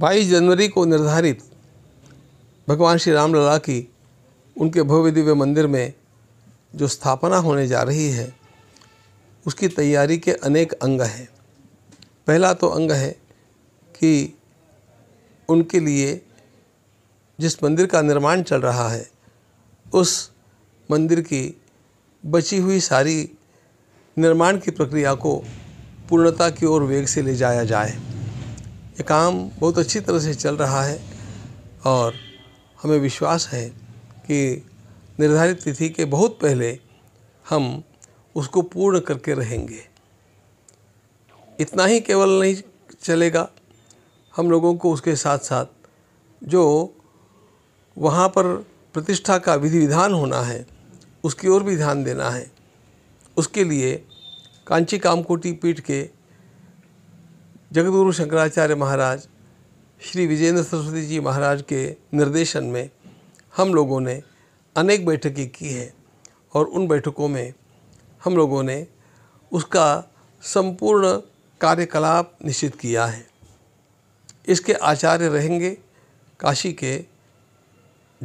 22 जनवरी को निर्धारित भगवान श्री राम लला की उनके भव्य दिव्य मंदिर में जो स्थापना होने जा रही है उसकी तैयारी के अनेक अंग हैं पहला तो अंग है कि उनके लिए जिस मंदिर का निर्माण चल रहा है उस मंदिर की बची हुई सारी निर्माण की प्रक्रिया को पूर्णता की ओर वेग से ले जाया जाए ये काम बहुत अच्छी तरह से चल रहा है और हमें विश्वास है कि निर्धारित तिथि के बहुत पहले हम उसको पूर्ण करके रहेंगे इतना ही केवल नहीं चलेगा हम लोगों को उसके साथ साथ जो वहाँ पर प्रतिष्ठा का विधि विधान होना है उसकी ओर भी ध्यान देना है उसके लिए कांची कामकोटी पीठ के जगदगुरु शंकराचार्य महाराज श्री विजेंद्र सरस्वती जी महाराज के निर्देशन में हम लोगों ने अनेक बैठकें की हैं और उन बैठकों में हम लोगों ने उसका संपूर्ण कार्यकलाप निश्चित किया है इसके आचार्य रहेंगे काशी के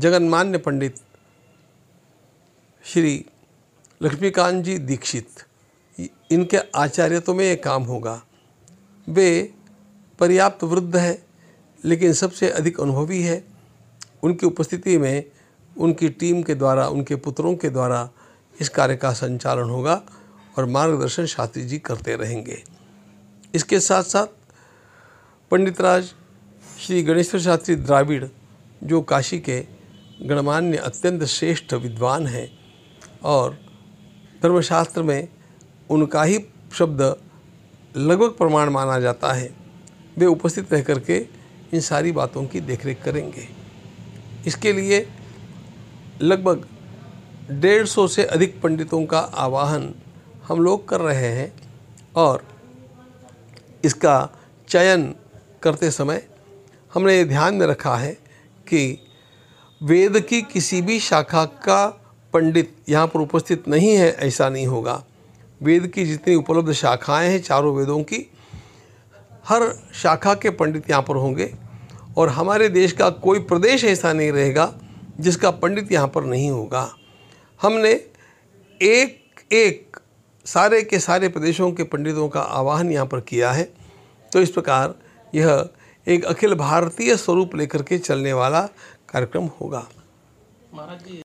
जगन्मान्य पंडित श्री लक्ष्मीकांत जी दीक्षित इनके तो में ये काम होगा वे पर्याप्त वृद्ध है लेकिन सबसे अधिक अनुभवी है उनकी उपस्थिति में उनकी टीम के द्वारा उनके पुत्रों के द्वारा इस कार्य का संचालन होगा और मार्गदर्शन शास्त्री जी करते रहेंगे इसके साथ साथ पंडित राज श्री गणेश्वर शास्त्री द्राविड़ जो काशी के गणमान्य अत्यंत श्रेष्ठ विद्वान हैं और धर्मशास्त्र में उनका ही शब्द लगभग प्रमाण माना जाता है वे उपस्थित रह करके इन सारी बातों की देखरेख करेंगे इसके लिए लगभग डेढ़ सौ से अधिक पंडितों का आवाहन हम लोग कर रहे हैं और इसका चयन करते समय हमने ये ध्यान में रखा है कि वेद की किसी भी शाखा का पंडित यहाँ पर उपस्थित नहीं है ऐसा नहीं होगा वेद की जितनी उपलब्ध शाखाएं हैं चारों वेदों की हर शाखा के पंडित यहाँ पर होंगे और हमारे देश का कोई प्रदेश ऐसा नहीं रहेगा जिसका पंडित यहाँ पर नहीं होगा हमने एक एक सारे के सारे प्रदेशों के पंडितों का आवाहन यहाँ पर किया है तो इस प्रकार यह एक अखिल भारतीय स्वरूप लेकर के चलने वाला कार्यक्रम होगा